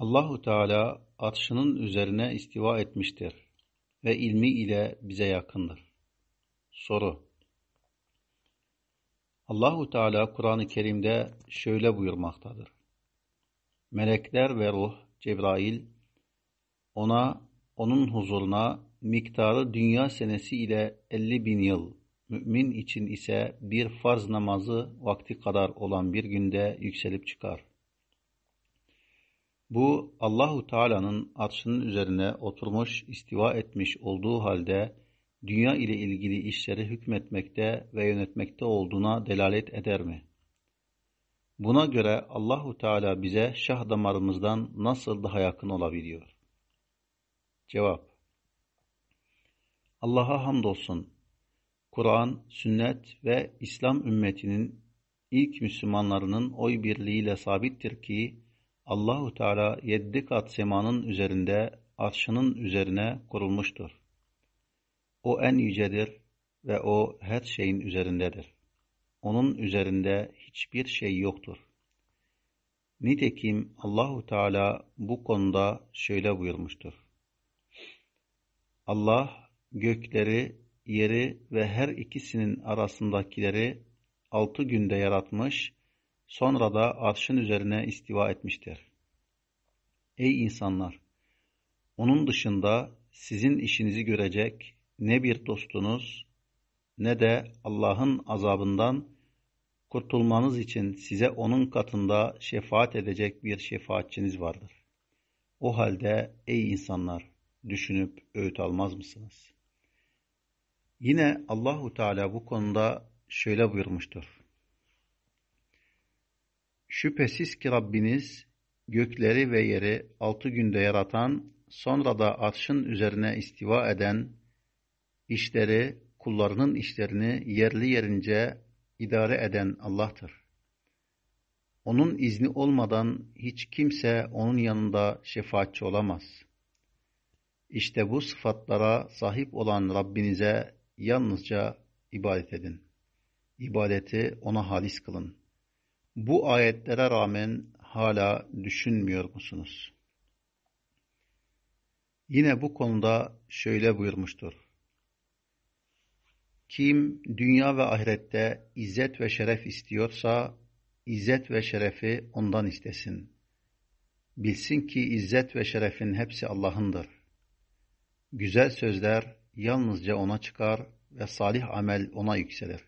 Allahu Teala arşının üzerine istiva etmiştir ve ilmi ile bize yakındır. Soru Allahu Teala Kur'an-ı Kerim'de şöyle buyurmaktadır. Melekler ve ruh Cebrail ona onun huzuruna miktarı dünya senesi ile 50 bin yıl, mümin için ise bir farz namazı vakti kadar olan bir günde yükselip çıkar. Bu Allahu Teala'nın arşının üzerine oturmuş, istiva etmiş olduğu halde dünya ile ilgili işleri hükmetmekte ve yönetmekte olduğuna delalet eder mi? Buna göre Allahu Teala bize şah damarımızdan nasıl daha yakın olabiliyor? Cevap Allah'a hamdolsun. Kur'an, sünnet ve İslam ümmetinin ilk Müslümanlarının oy birliğiyle sabittir ki Allahu Teala yedi kat semanın üzerinde arşının üzerine kurulmuştur. O en yücedir ve o her şeyin üzerindedir. Onun üzerinde hiçbir şey yoktur. Nitekim Allahu Teala bu konuda şöyle buyurmuştur. Allah gökleri, yeri ve her ikisinin arasındakileri altı günde yaratmış Sonra da arşın üzerine istiva etmiştir. Ey insanlar! Onun dışında sizin işinizi görecek ne bir dostunuz ne de Allah'ın azabından kurtulmanız için size onun katında şefaat edecek bir şefaatçiniz vardır. O halde ey insanlar düşünüp öğüt almaz mısınız? Yine Allahu Teala bu konuda şöyle buyurmuştur. Şüphesiz ki Rabbiniz gökleri ve yeri altı günde yaratan, sonra da arşın üzerine istiva eden, işleri, kullarının işlerini yerli yerince idare eden Allah'tır. Onun izni olmadan hiç kimse onun yanında şefaatçi olamaz. İşte bu sıfatlara sahip olan Rabbinize yalnızca ibadet edin. İbadeti ona halis kılın bu ayetlere rağmen hala düşünmüyor musunuz? Yine bu konuda şöyle buyurmuştur. Kim dünya ve ahirette izzet ve şeref istiyorsa, izzet ve şerefi ondan istesin. Bilsin ki izzet ve şerefin hepsi Allah'ındır. Güzel sözler yalnızca ona çıkar ve salih amel ona yükselir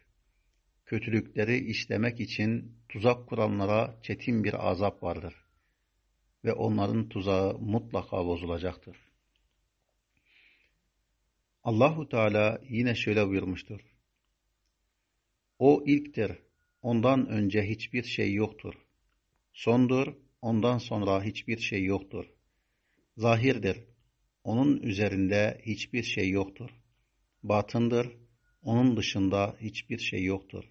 kötülükleri işlemek için tuzak kuranlara çetin bir azap vardır ve onların tuzağı mutlaka bozulacaktır. Allahu Teala yine şöyle buyurmuştur. O ilktir, ondan önce hiçbir şey yoktur. Sondur, ondan sonra hiçbir şey yoktur. Zahirdir, onun üzerinde hiçbir şey yoktur. Batındır, onun dışında hiçbir şey yoktur.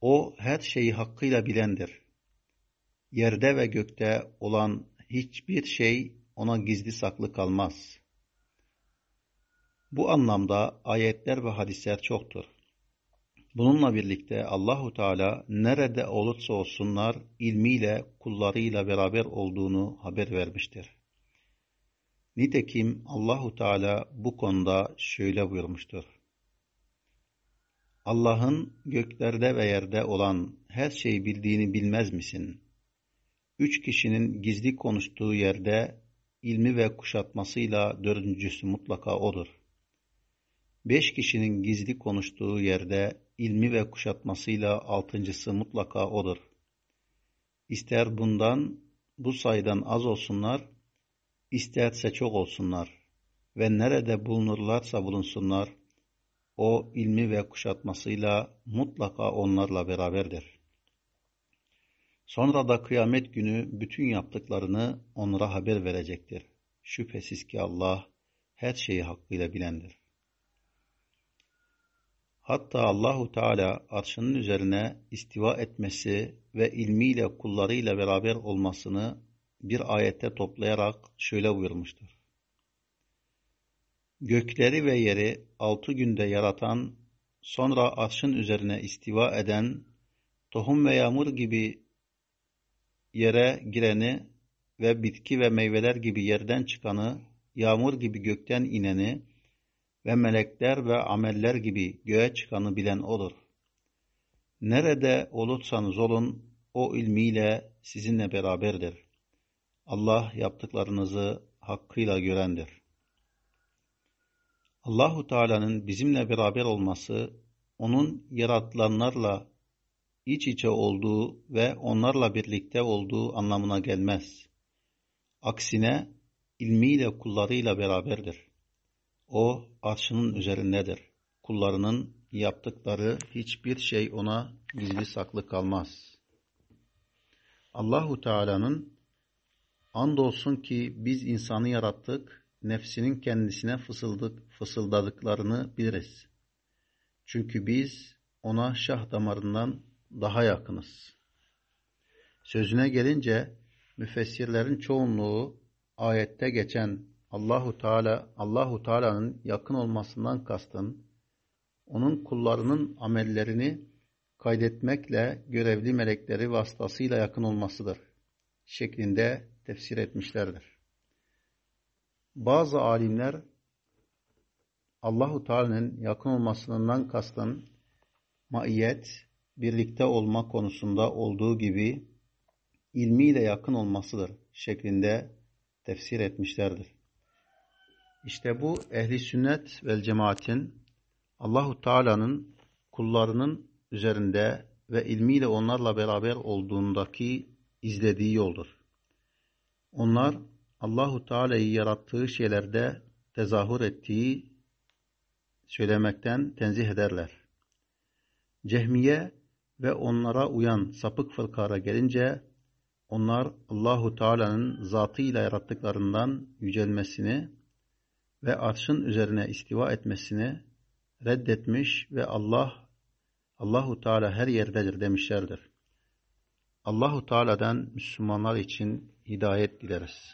O her şeyi hakkıyla bilendir. Yerde ve gökte olan hiçbir şey ona gizli saklı kalmaz. Bu anlamda ayetler ve hadisler çoktur. Bununla birlikte Allahu Teala nerede olursa olsunlar ilmiyle kullarıyla beraber olduğunu haber vermiştir. Nitekim Allahu Teala bu konuda şöyle buyurmuştur. Allah'ın göklerde ve yerde olan her şeyi bildiğini bilmez misin? Üç kişinin gizli konuştuğu yerde ilmi ve kuşatmasıyla dördüncüsü mutlaka odur. Beş kişinin gizli konuştuğu yerde ilmi ve kuşatmasıyla altıncısı mutlaka odur. İster bundan, bu sayıdan az olsunlar, isterse çok olsunlar ve nerede bulunurlarsa bulunsunlar, o ilmi ve kuşatmasıyla mutlaka onlarla beraberdir. Sonra da kıyamet günü bütün yaptıklarını onlara haber verecektir. Şüphesiz ki Allah her şeyi hakkıyla bilendir. Hatta Allahu Teala arşının üzerine istiva etmesi ve ilmiyle kullarıyla beraber olmasını bir ayette toplayarak şöyle buyurmuştur. Gökleri ve yeri altı günde yaratan, sonra arşın üzerine istiva eden, tohum ve yağmur gibi yere gireni ve bitki ve meyveler gibi yerden çıkanı, yağmur gibi gökten ineni ve melekler ve ameller gibi göğe çıkanı bilen olur. Nerede olursanız olun, o ilmiyle sizinle beraberdir. Allah yaptıklarınızı hakkıyla görendir. Allahu Teala'nın bizimle beraber olması, onun yaratılanlarla iç içe olduğu ve onlarla birlikte olduğu anlamına gelmez. Aksine ilmiyle kullarıyla beraberdir. O arşının üzerindedir. Kullarının yaptıkları hiçbir şey ona gizli saklı kalmaz. Allahu Teala'nın andolsun ki biz insanı yarattık nefsinin kendisine fısıldık, fısıldadıklarını biliriz. Çünkü biz ona şah damarından daha yakınız. Sözüne gelince müfessirlerin çoğunluğu ayette geçen Allahu Teala Allahu Teala'nın yakın olmasından kastın onun kullarının amellerini kaydetmekle görevli melekleri vasıtasıyla yakın olmasıdır şeklinde tefsir etmişlerdir. Bazı alimler Allahu Teala'nın yakın olmasından kastın maiyet, birlikte olma konusunda olduğu gibi ilmiyle yakın olmasıdır şeklinde tefsir etmişlerdir. İşte bu ehli sünnet vel cemaatin Allahu Teala'nın kullarının üzerinde ve ilmiyle onlarla beraber olduğundaki izlediği yoldur. Onlar Allahu Teala'yı yarattığı şeylerde tezahür ettiği söylemekten tenzih ederler. Cehmiye ve onlara uyan sapık fırkara gelince onlar Allahu Teala'nın zatıyla yarattıklarından yücelmesini ve arşın üzerine istiva etmesini reddetmiş ve Allah Allahu Teala her yerdedir demişlerdir. Allahu Teala'dan Müslümanlar için hidayet dileriz.